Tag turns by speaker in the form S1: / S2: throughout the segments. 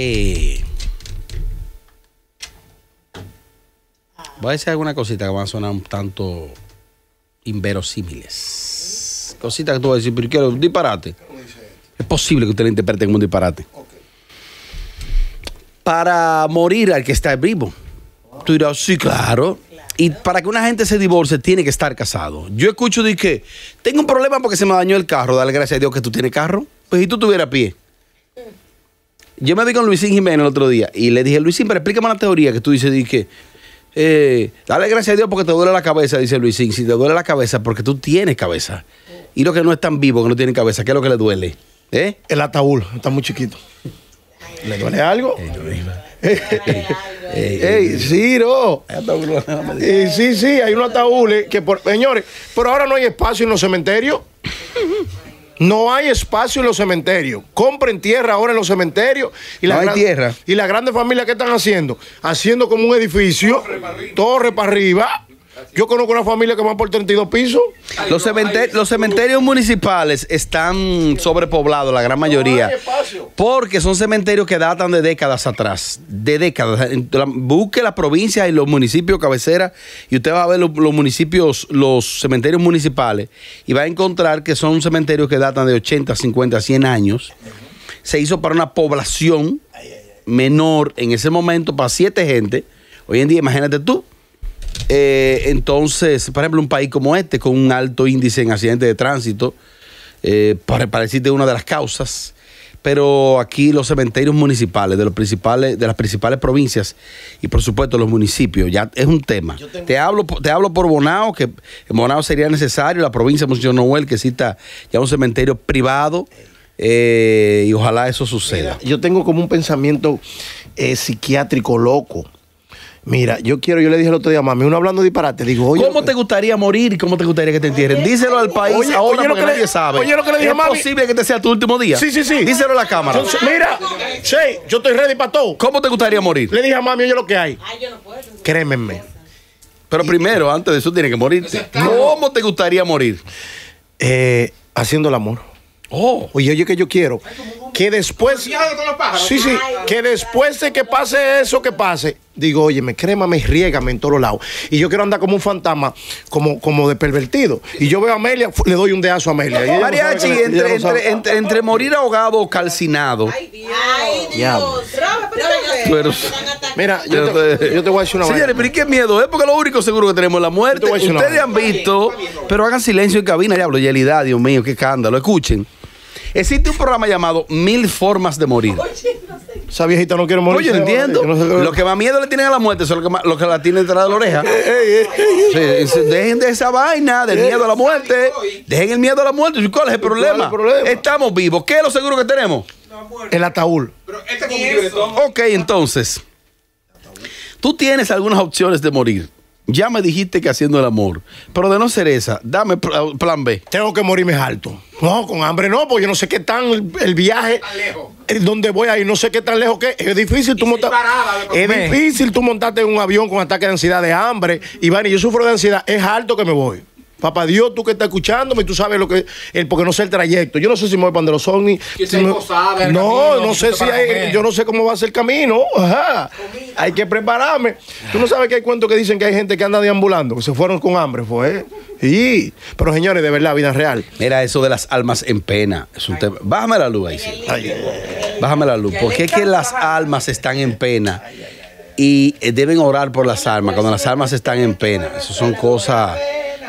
S1: Eh, voy a decir alguna cosita que van a sonar un tanto inverosímiles. Cositas que tú vas a decir, pero quiero un disparate. Es posible que usted la interprete como un disparate. Para morir al que está vivo. Tú dirás, sí, claro. Y para que una gente se divorcie, tiene que estar casado. Yo escucho de que tengo un problema porque se me dañó el carro. Dale gracias a Dios que tú tienes carro. Pues si tú tuvieras pie. Yo me vi con Luisín Jiménez el otro día y le dije, Luisín, pero explícame la teoría que tú dices, dije, eh, dale gracias a Dios porque te duele la cabeza, dice Luisín. Si te duele la cabeza, porque tú tienes cabeza. Y los que no están vivos, que no tienen cabeza, ¿qué es lo que le duele? ¿Eh?
S2: El ataúd, está muy chiquito. ¿Le duele algo? ¡Ey, Sí, sí, hay un ataúd que, por... señores, pero ahora no hay espacio en los cementerios. No hay espacio en los cementerios. Compren tierra ahora en los cementerios. Y la hay tierra. Y las grandes familias, ¿qué están haciendo? Haciendo como un edificio, torre para arriba yo conozco una familia que va por 32 pisos. los, cementerios
S1: municipales están sobrepoblados, la gran mayoría. porque son cementerios que datan de décadas atrás. De décadas. Busque la provincia y los municipios cabecera y usted va a ver los municipios, los cementerios municipales y va a encontrar que son cementerios que datan de 80, 50, 100 años. Se hizo para una población menor en ese momento, para siete gente. Hoy en día, imagínate tú. Eh, entonces, por ejemplo, un país como este, con un alto índice en accidentes de tránsito, eh, para, una de las causas, pero aquí los cementerios municipales de, los principales, de las principales provincias y por supuesto los municipios, ya es un tema. Te, hablo, te hablo por Bonao, que en Bonao sería necesario, la provincia de Monsignor Noel, que cita ya un cementerio privado. Eh, y ojalá eso suceda. yo tengo como un
S2: pensamiento eh, psiquiátrico loco Mira, yo quiero, yo le dije el otro día a mami, uno hablando disparate, digo, oye.
S1: ¿Cómo te gustaría morir y cómo te gustaría que te entierren? Díselo al país oye, ahora porque que nadie sabe. Oye, lo que le dije a mami? posible que este sea tu último día? Sí, sí, sí. Díselo a la cámara. mira, yo estoy ready para todo. ¿Cómo te gustaría morir? Le dije a mami, oye, lo que hay. Ay, yo no puedo. Crémenme. Pero primero, antes de eso, tiene que morirte. ¿Cómo te gustaría morir? Eh,
S2: haciendo el amor. Oh. Oye, oye, que yo quiero que después. que después de que pase eso que pase, digo, oye, me crema, me me en todos lados. Y yo quiero andar como un fantasma, como, como de pervertido. Y yo veo a Amelia, le doy un deazo a Amelia. Mariachi, entre,
S1: entre, entre, morir ahogado o calcinado. Ay, Dios. mira, yo te, voy a decir una Señores, pero qué miedo, es ¿eh? porque lo único seguro que tenemos es la muerte. Ustedes han visto, pero hagan silencio en cabina, diablo, elidad, Dios mío, qué escándalo. Escuchen. Existe un programa llamado Mil Formas de Morir.
S2: Esa viejita no quiere morir. Oye, entiendo.
S1: que más miedo le tienen a la muerte son los que, que la tienen detrás de la oreja. dejen de esa vaina del miedo a la muerte. Dejen el miedo a la muerte. ¿Cuál es el problema? Estamos vivos. ¿Qué es lo seguro que tenemos? El ataúd. Este ok, entonces. Tú tienes algunas opciones de morir. Ya me dijiste que haciendo el amor. Pero de no ser esa, dame uh, plan B. Tengo que morirme alto.
S2: No, con hambre no, porque yo no sé qué tan el, viaje. Tan lejos. Eh, Donde voy ahí, no sé qué tan lejos que es. Difícil tú Es difícil tú montarte en un avión con ataque de ansiedad de hambre. Iván, y yo sufro de ansiedad. Es alto que me voy. Papá Dios, tú que estás escuchándome, tú sabes lo que el porque no sé el trayecto. Yo no sé si me voy para donde los son no, no sé si hay, yo no sé cómo va a ser el camino. Ajá. Hay que prepararme. Tú no sabes que hay cuentos que dicen que hay gente que anda deambulando, que se fueron con hambre, fue. ¿eh? Sí. Pero señores, de verdad, vida real. Mira eso
S1: de las almas en pena, es un Bájame la luz ahí. Bájame la luz, porque es que las almas están en pena y eh, deben orar por las almas cuando las almas están en pena. Eso son cosas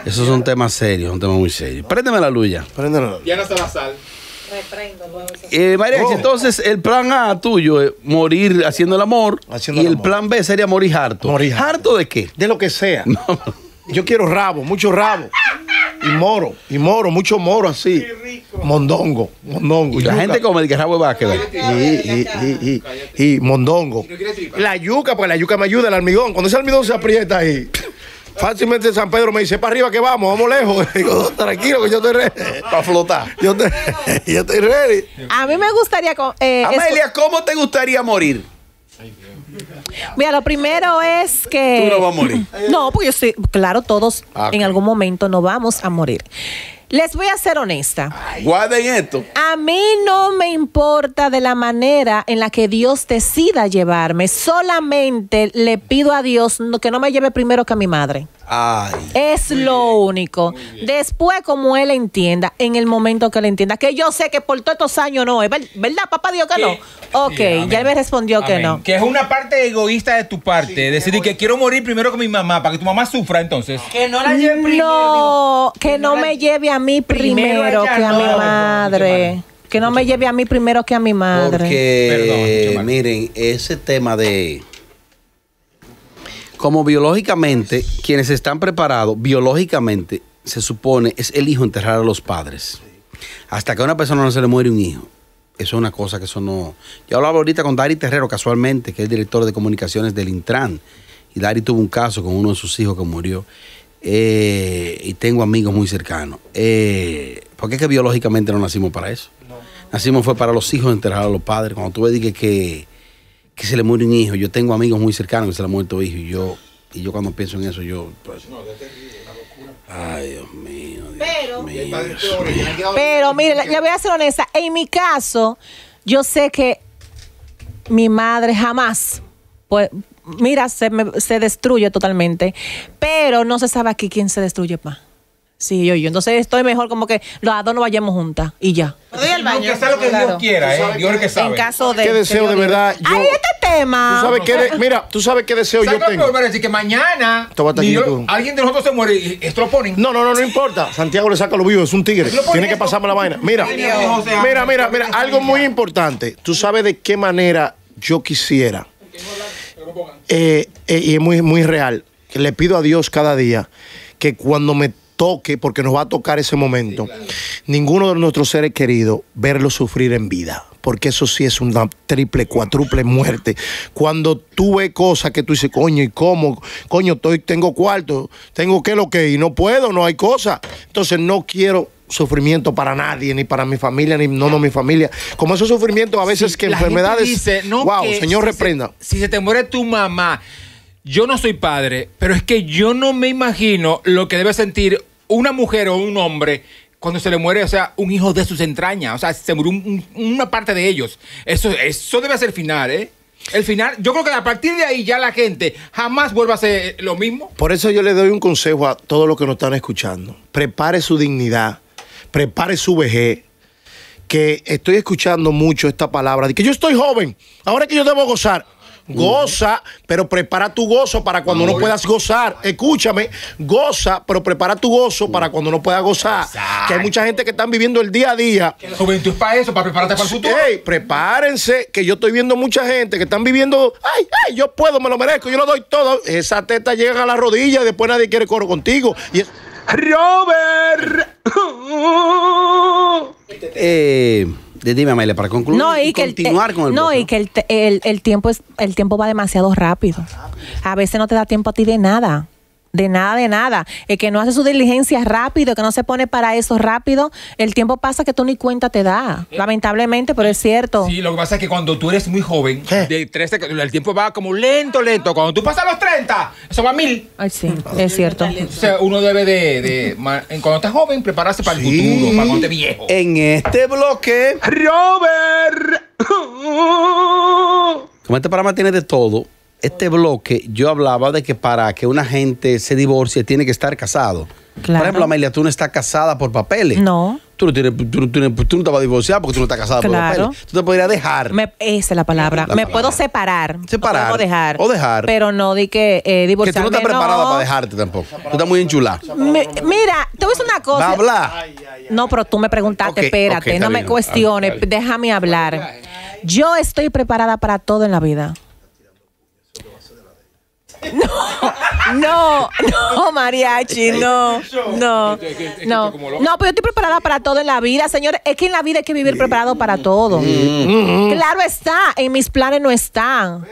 S1: eso es un tema serio, un tema muy serio. Préndeme la luya. ya. Préndeme
S3: la sal. Reprendo,
S1: eh, María, entonces el plan A tuyo es morir haciendo el amor haciendo y el, plan B sería morir harto. Morir harto. de qué? De lo que sea.
S2: Yo quiero rabo, mucho rabo. Y moro, y moro, mucho moro así. Mondongo, mondongo. Y la gente come el que rabo de básquet. Y, y, y, y, mondongo. La yuca, porque la yuca me ayuda, el almidón. Cuando ese almidón se aprieta ahí. Fácilmente San Pedro me dice, para arriba que vamos, vamos lejos. digo, tranquilo que yo estoy ready. Para flotar. Yo, estoy ready.
S4: A mí me gustaría... Eh, Amelia,
S2: ¿cómo te gustaría
S1: morir?
S4: Mira, lo primero es que... Tú no vas a morir. no, pues yo claro, todos ah, en algún momento no vamos a morir. Les voy a ser honesta. guarden esto. A mí no me importa de la manera en la que Dios decida llevarme. Solamente le pido a Dios que no me lleve primero que a mi madre es lo único. Después, como él entienda, en el momento que él entienda, que yo sé que por todos estos años no ¿verdad? Papá dijo que no. Ok, ya él me respondió que no.
S3: Que es una parte egoísta de tu parte, decir que, quiero morir primero con mi mamá, para que tu mamá sufra entonces.
S4: Que no la lleve primero. No, que, no, me lleve a mí primero, que a mi madre. Que no me lleve a mí primero que a mi madre.
S3: Porque, Perdón,
S1: miren, ese tema de como biológicamente, quienes están preparados, biológicamente, se supone, es el hijo enterrar a los padres. Hasta que a una persona no se le muere un hijo. Eso es una cosa que eso no... Yo hablaba ahorita con Dari Terrero, casualmente, que es el director de comunicaciones del Intran. Y Dari tuvo un caso con uno de sus hijos que murió. Eh, y tengo amigos muy cercanos. Eh, ¿Por qué es que biológicamente no nacimos para eso. Nacimos fue para los hijos enterrar a los padres. Cuando tú me que, que que se le muere un hijo. Yo tengo amigos muy cercanos que se le ha muerto hijo. Y yo, y yo cuando pienso en eso, yo. Pues,
S2: ay, Dios
S3: mío. Dios pero, mío, Dios mío.
S4: pero mire, le voy a ser honesta. En mi caso, yo sé que mi madre jamás. Pues, mira, se, me, se destruye totalmente. Pero no se sabe aquí quién se destruye más. Sí, yo, yo. Entonces estoy mejor como que los dos no vayamos juntas y ya.
S3: Baño, que sea lo que Dios quiera, ¿eh? Dios que sabe. En caso de. ¿Qué deseo de verdad? Yo, ¡Ay, este tema! ¿tú sabes qué mira, tú sabes qué deseo yo tengo. a decir que mañana
S2: alguien de nosotros se muere y esto lo ponen. No, no, no, no importa. Santiago le saca lo vivo, es un tigre. Tiene que pasarme la vaina. Mira, mira, mira, mira, algo muy importante. Tú sabes de qué manera yo quisiera. Eh, eh, y es muy, muy real. Le pido a Dios cada día que cuando me toque, porque nos va a tocar ese momento, ninguno de nuestros seres queridos verlo sufrir en vida, porque eso sí es una triple, cuádruple muerte. Cuando tú ves cosas que tú dices, coño, ¿y cómo? Coño, estoy, tengo cuarto, tengo qué, lo que, y no puedo, no hay cosa. Entonces no quiero sufrimiento para nadie, ni para mi familia, ni no, no mi familia. Como esos sufrimientos a veces que enfermedades. Dice, wow, señor, reprenda.
S3: si se te muere tu mamá, yo no soy padre, pero es que yo no me imagino lo que debe sentir una mujer o un hombre cuando se le muere, o sea, un hijo de sus entrañas, o sea, se murió una parte de ellos. Eso, eso debe ser final, ¿eh? El final, yo creo que a partir de ahí ya la gente jamás vuelva a hacer lo mismo. Por eso yo
S2: le doy un consejo a todos los que nos están escuchando. Prepare su dignidad, prepare su vejez, que estoy escuchando mucho esta palabra de que yo estoy joven, ahora que yo debo gozar. Goza, pero prepara tu gozo para cuando no puedas gozar. Escúchame, goza, pero prepara tu gozo para cuando no puedas gozar. Que hay mucha gente que están viviendo el día a día.
S3: La juventud es para eso, para prepararte para el futuro. Ey,
S2: prepárense, que yo estoy viendo mucha gente que están viviendo, ay, ay, yo puedo, me lo merezco, yo lo doy todo. Esa teta llega a la rodilla y después nadie quiere coro contigo. Y es... Robert.
S1: eh... Dime, Amelia, para concluir y, continuar con el No,
S4: y que el, el, el, tiempo es, el tiempo va demasiado rápido. A veces no te da tiempo a ti de nada. De nada, de nada. El que no hace su diligencia rápido, que no se pone para eso rápido, el tiempo pasa que tú ni cuenta te da. Eh. lamentablemente, pero es cierto.
S3: Sí, lo que pasa es que cuando tú eres muy joven, de el tiempo va como lento, lento. Cuando tú pasas los 30, eso va a mil. Ay, sí, es cierto. uno debe de, cuando estás joven, prepararse para el futuro, para cuando te viejo.
S1: En este bloque, Robert. Como este programa tiene de todo este bloque yo hablaba de que para que una gente se divorcie tiene que estar casado. Por ejemplo, Amelia, tú no estás casada por papeles. No. Tú no, tienes, tú, no, no te vas a divorciar porque tú no estás casada por papeles.
S4: Tú te podrías dejar. Me, esa es la palabra. me puedo separar. Separar. O dejar. O dejar. Pero no di que eh, divorciarme. Que tú no estás preparada para
S1: dejarte tampoco. Tú estás muy enchulada.
S4: mira, te voy a decir una cosa. Habla. No, pero tú me preguntaste, espérate, no me cuestiones, déjame hablar. Yo estoy preparada para todo en la vida. No, no, no, mariachi, no, no, no. No, pero yo estoy preparada para todo en la vida, señor. Es que en la vida hay que vivir preparado para todo. Mm. Mm-hmm. Claro está, en mis planes no están.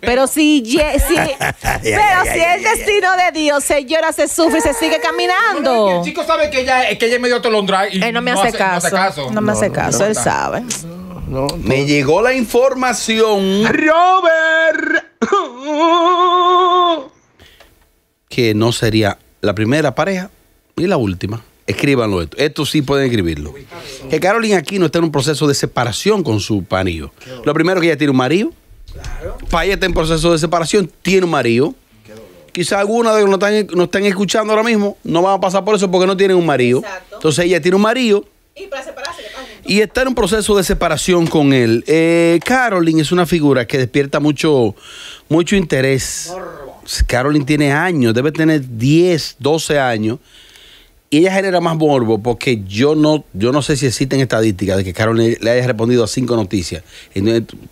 S4: Pero si, si
S5: pero si es destino
S4: de Dios, se llora, se sufre y se sigue caminando. el
S3: chico sabe que ella, es medio tolondra y no me
S4: hace, caso, no me hace caso. él
S5: sabe.
S1: me llegó la información.
S6: Robert
S1: que no sería la primera pareja y la última. Escríbanlo esto. Esto sí pueden escribirlo. Que Carolina no está en un proceso de separación con su panillo Lo primero que ella tiene un marido. Claro. está en proceso de separación, tiene un marido. Quizá alguna de los que están, escuchando ahora mismo no van a pasar por eso porque no tienen un marido. Entonces ella tiene un marido y está en un proceso de separación con él. Eh, carolyn es una figura que despierta mucho, mucho interés. carolyn tiene años, debe tener 10, 12 años. Y ella genera más morbo porque yo no, yo no sé si existen estadísticas de que Caroline le haya respondido a cinco noticias.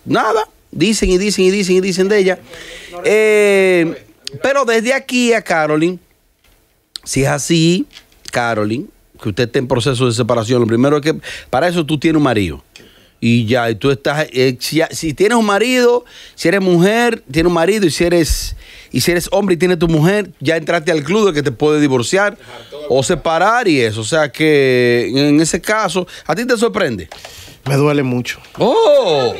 S1: nada, dicen y dicen y dicen y dicen de ella. Eh, pero desde aquí a Carolyn, si es así, Carolyn que usted esté en proceso de separación, lo primero es que para eso tú tienes un marido. Y ya, y tú estás, eh, si, tienes un marido, si eres mujer, tienes un marido, y si eres, y si eres hombre y tienes tu mujer, ya entraste al club de que te puede divorciar o separar y eso. O sea que en ese caso, ¿a ti te sorprende? Me duele mucho. ¡Oh!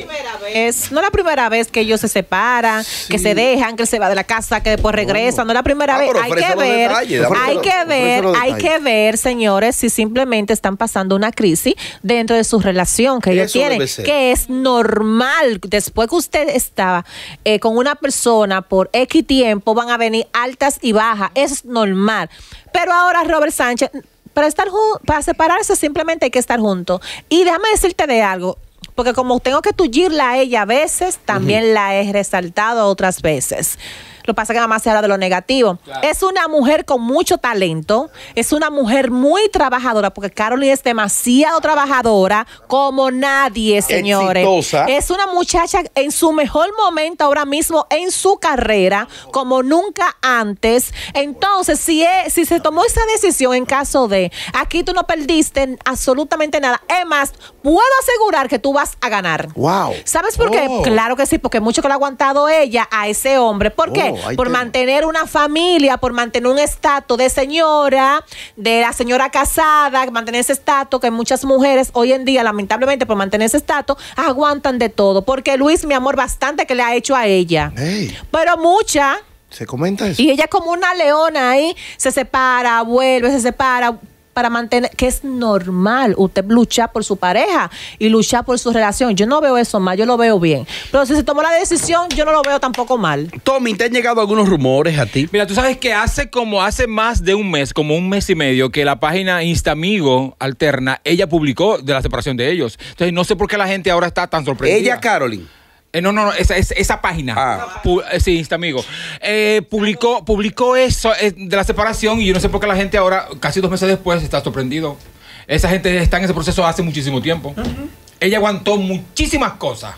S4: Es, no es la primera vez que ellos se separan, que se dejan, que se va de la casa, que después regresa. No, es la primera ah, vez. Hay que ver, hay que ver, hay que ver, señores, si simplemente están pasando una crisis dentro de su relación que ellos tienen, que es normal. Después que usted estaba eh, con una persona por X tiempo, van a venir altas y bajas. es normal. Pero ahora Robert Sánchez para estar para separarse simplemente hay que estar juntos. Y déjame decirte de algo, porque como tengo que tullirla a ella a veces, también la he resaltado otras veces. Lo pasa que nada más se habla de lo negativo. Es una mujer con mucho talento, es una mujer muy trabajadora, porque carolina es demasiado trabajadora como nadie, señores. Es una muchacha en su mejor momento ahora mismo en su carrera, como nunca antes. Entonces, si, es, si se tomó esa decisión en caso de, aquí tú no perdiste absolutamente nada. Es más, puedo asegurar que tú vas a ganar. Wow. ¿Sabes por qué? Oh. Claro que sí, porque mucho que lo ha aguantado ella a ese hombre. ¿Por qué? por mantener una familia, por mantener un estatus de señora, de la señora casada, mantener ese estatus que muchas mujeres hoy en día, lamentablemente, por mantener ese estatus, aguantan de todo. Porque Luis, mi amor, bastante que le ha hecho a ella. Pero mucha. Se comenta eso. Y ella como una leona ahí, se separa, vuelve, se separa, para mantener, que es normal usted luchar por su pareja y luchar por su relación. Yo no veo eso mal, yo lo veo bien. Pero si se tomó la decisión, yo no lo veo tampoco mal. Tommy, ¿te han llegado algunos rumores a ti?
S3: Mira, tú sabes que hace como hace más de un mes, como un mes y medio, que la página Instamigo Alterna, ella publicó de la separación de ellos. Entonces, no sé por qué la gente ahora está tan sorprendida. Ella, Carolyn. Eh, no, no, no, esa, página. Ah. Eh, sí, está amigo. Eh, publicó, eso de la separación y yo no sé por qué la gente ahora, casi dos meses después, está sorprendido. Esa gente está en ese proceso hace muchísimo tiempo. Ella aguantó muchísimas cosas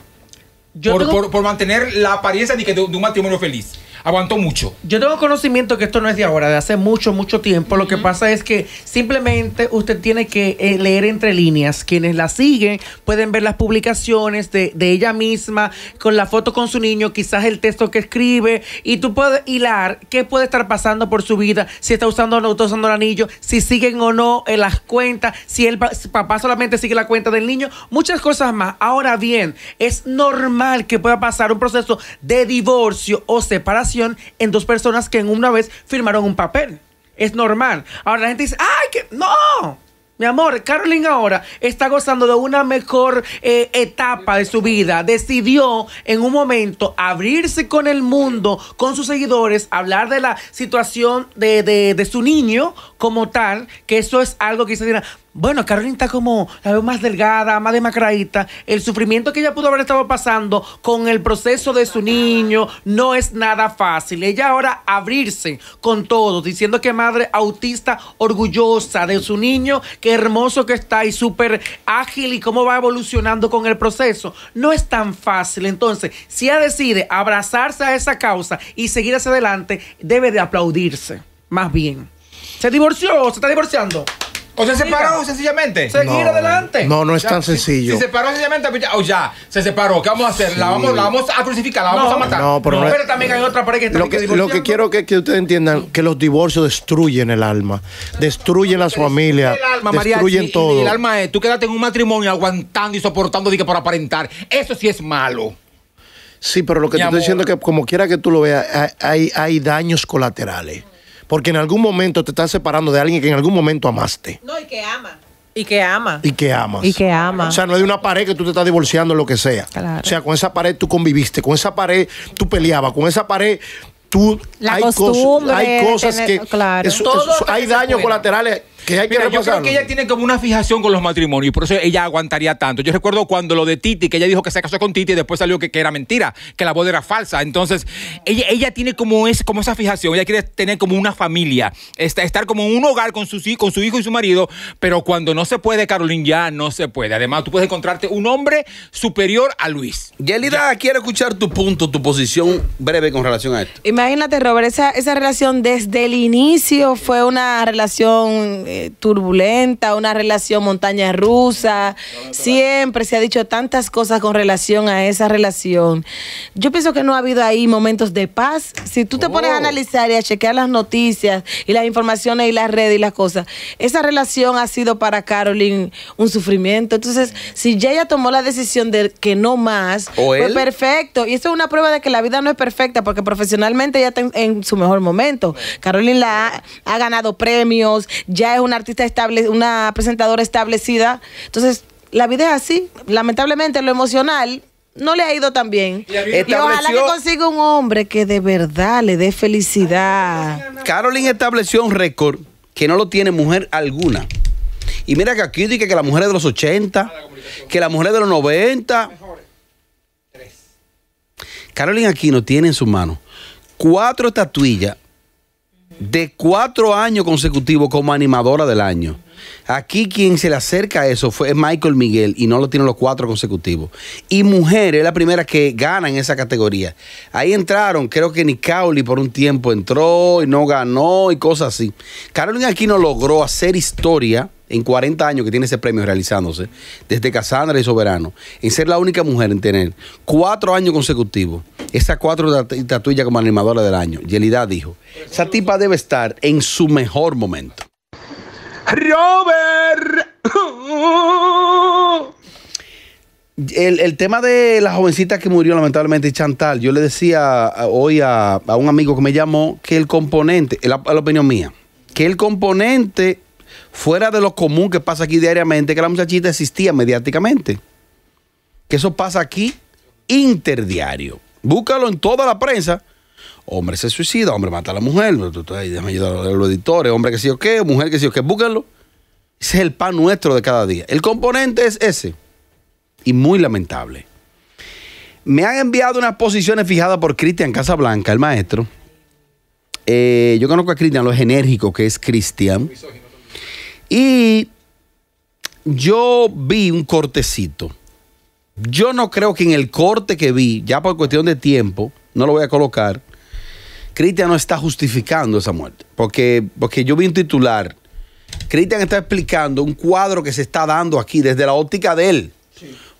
S3: yo por,
S6: por, mantener la apariencia de, que de un matrimonio feliz aguantó mucho. Yo tengo conocimiento que esto no es de ahora, de hace mucho, mucho tiempo. Lo que pasa es que simplemente usted tiene que eh, leer entre líneas. Quienes la siguen pueden ver las publicaciones de, ella misma, con la foto con su niño, quizás el texto que escribe, y tú puedes hilar qué puede estar pasando por su vida, si está usando o no usando el anillo, si siguen o no en eh, las cuentas, si el papá solamente sigue la cuenta del niño, muchas cosas más. Ahora bien, es normal que pueda pasar un proceso de divorcio o separación en dos personas que en una vez firmaron un papel. Es normal. Ahora la gente dice, ¡ay, que no! Mi amor, Carolyn ahora está gozando de una mejor eh, etapa de su vida. Decidió en un momento abrirse con el mundo, con sus seguidores, hablar de la situación de, de, de su niño como tal, que eso es algo que se tiene bueno, Carolina está como, la veo más delgada, más demacradita. El sufrimiento que ella pudo haber estado pasando con el proceso de su niño no es nada fácil. Ella ahora abrirse con todo, diciendo que madre autista, orgullosa de su niño, qué hermoso que está y súper ágil y cómo va evolucionando con el proceso. No es tan fácil. Entonces, si ella decide abrazarse a esa causa y seguir hacia adelante, debe de aplaudirse, más bien. ¿Se divorció? ¿Se está divorciando? ¿O se separó
S3: sencillamente? Seguir adelante. No, no es tan sencillo. Si, se separó sencillamente, pues o oh, ya, se separó. ¿Qué vamos a hacer? La, vamos, vamos a crucificar, la vamos a matar. No, pero, no, también hay otra pareja que está Lo que, lo que
S2: quiero que, que, ustedes entiendan que los divorcios destruyen el alma, destruyen las familias, destruyen todo. el alma
S3: es, tú quédate en un matrimonio aguantando y soportando que por aparentar. Eso sí es malo.
S2: Sí, pero lo que te estoy diciendo es que como quiera que tú lo veas, hay daños colaterales. Porque en algún momento te estás separando de alguien que en algún momento amaste. No, y que
S4: ama. Y que ama.
S2: Y que amas. Y que ama. O sea, no es de una pared que tú te estás divorciando, lo que sea. Claro. O sea, con esa pared tú conviviste, con esa pared tú peleabas, con esa pared tú. La hay, costumbre, hay cosas que. Claro. hay daños colaterales que yo creo que
S3: ella tiene como una fijación con los matrimonios por eso ella aguantaría tanto. Yo recuerdo cuando lo de Titi, que ella dijo que se casó con Titi y después salió que, era mentira, que la boda era falsa. Entonces, ella, ella tiene como, como esa fijación, ella quiere tener como una familia, estar como un hogar con, con su hijo y su marido, pero cuando no se puede, Carolina, ya no se puede. Además, tú puedes encontrarte un hombre superior a Luis. Yelida, quiero escuchar tu punto, tu posición breve con relación a esto.
S5: Imagínate, Robert, esa, esa relación desde el inicio fue una relación eh, turbulenta, una relación montaña rusa. Siempre se ha dicho tantas cosas con relación a esa relación. Yo pienso que no ha habido ahí momentos de paz. Si tú te pones a oh. analizar y a chequear las noticias y las informaciones y las redes y las cosas, esa relación ha sido para Carolyn un sufrimiento. Entonces, si ya ella tomó la decisión de que no más, fue pues perfecto. Y eso es una prueba de que la vida no es perfecta porque profesionalmente ya está en, su mejor momento. Carolyn la ha, ha ganado premios, ya es una artista estable, una presentadora establecida. Entonces, la vida es así. Lamentablemente, lo emocional no le ha ido tan bien. Y, ojalá que consiga un hombre que de verdad le dé felicidad. Carolyn
S1: estableció un récord que no lo tiene mujer alguna. Y mira que aquí dice que la mujer de los 80, que la mujer de los 90. aquí no tiene en su mano cuatro estatuillas de cuatro años consecutivos como animadora del año. Aquí quien se le acerca a eso fue Michael Miguel y no lo tiene los cuatro consecutivos. Y mujer es la primera que gana en esa categoría. Ahí entraron, creo que Nicauli por un tiempo entró y no ganó y cosas así. Carolina no logró hacer historia en 40 años que tiene ese premio realizándose, desde Casandra y Soberano, en ser la única mujer en tener cuatro años consecutivos, esas cuatro tatuillas como animadora del año, Yelida dijo, esa tipa debe estar en su mejor momento.
S3: Robert.
S1: El, tema de la jovencita que murió lamentablemente, Chantal, yo le decía hoy a, a un amigo que me llamó que el componente, la, la opinión mía, que el componente fuera de lo común que pasa aquí diariamente, que la muchachita existía mediáticamente. Que eso pasa aquí interdiario. Búscalo en toda la prensa. Hombre se suicida, hombre mata a la mujer, déjame ayudar a los editores, hombre que sí o qué, mujer que sí o qué, búscalo. Ese es el pan nuestro de cada día. El componente es ese. Y muy lamentable. Me han enviado unas posiciones fijadas por Cristian Casablanca, el maestro. Eh, yo conozco a Cristian, lo enérgico que es Cristian. Y yo vi un cortecito. Yo no creo que en el corte que vi, ya por cuestión de tiempo, no lo voy a colocar, Cristian no está justificando esa muerte. Porque, porque yo vi un titular. Cristian está explicando un cuadro que se está dando aquí desde la óptica de él.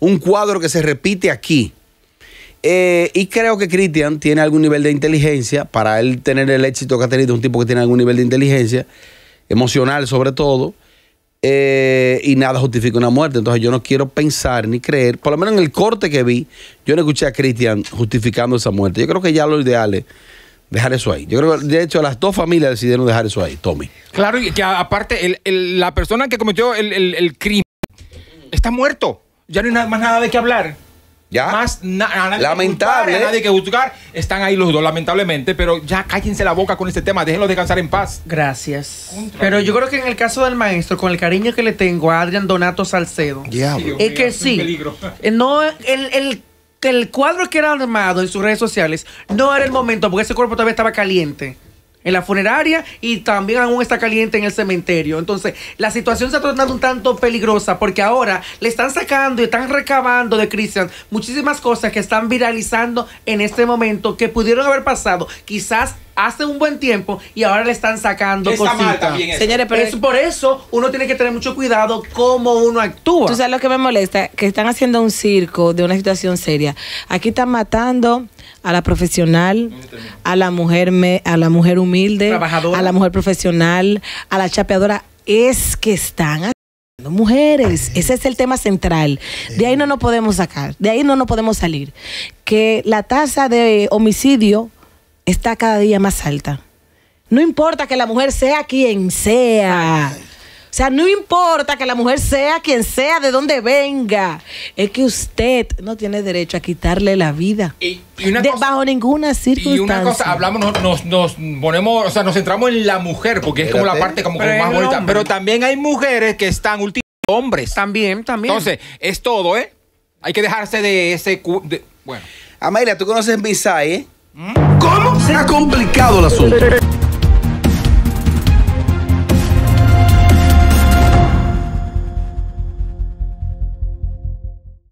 S1: Un cuadro que se repite aquí. Eh, y creo que Cristian tiene algún nivel de inteligencia para él tener el éxito que ha tenido, un tipo que tiene algún nivel de inteligencia emocional sobre todo, eh, y nada justifica una muerte. Entonces yo no quiero pensar ni creer, por lo menos en el corte que vi, yo no escuché a Cristian justificando esa muerte. Yo creo que ya lo ideal es dejar eso ahí. Yo creo que, de hecho, las dos familias decidieron dejar eso ahí, Tommy.
S3: Claro, y que aparte, el, la persona que cometió el, crimen está muerto. Ya no hay nada, más nada de qué hablar. Ya. Más lamentable. nadie que juzgar. Están ahí los dos, lamentablemente. Pero ya cállense la boca con este tema. Déjenlo descansar en paz.
S6: Gracias. pero yo creo que en el caso del maestro, con el cariño que le tengo a Adrián Donato Salcedo, es que sí. Eh, no, el, el el cuadro que era armado en sus redes sociales no era el momento porque ese cuerpo todavía estaba caliente en la funeraria y también aún está caliente en el cementerio. Entonces, la situación se ha tornando un tanto peligrosa porque ahora le están sacando y están recabando de Cristian muchísimas cosas que están viralizando en este momento que pudieron haber pasado quizás hace un buen tiempo y ahora le están sacando Señores, pero por eso uno tiene que tener mucho cuidado cómo uno
S5: actúa. Tú sabes lo que me molesta, que están haciendo un circo de una situación seria. Aquí están matando a la profesional, a la mujer me, a la mujer humilde, a la mujer profesional, a la chapeadora. Es que están mujeres. Ese es el tema central. De ahí no nos podemos sacar, de ahí no nos podemos salir. Que la tasa de homicidio está cada día más alta. No importa que la mujer sea quien sea. O sea, no importa que la mujer sea quien sea, de dónde venga, es que usted no tiene derecho a quitarle la vida. Y, bajo ninguna circunstancia. Y una cosa,
S3: hablamos, nos, nos, ponemos, o sea, nos centramos en la mujer, porque es como la parte como, más bonita. Pero también hay mujeres que están últimos hombres. También, también. Entonces, es todo, ¿eh? Hay que dejarse de ese... bueno. Amelia, tú conoces Misai, ¿eh? ¿Cómo? Se ha complicado el asunto.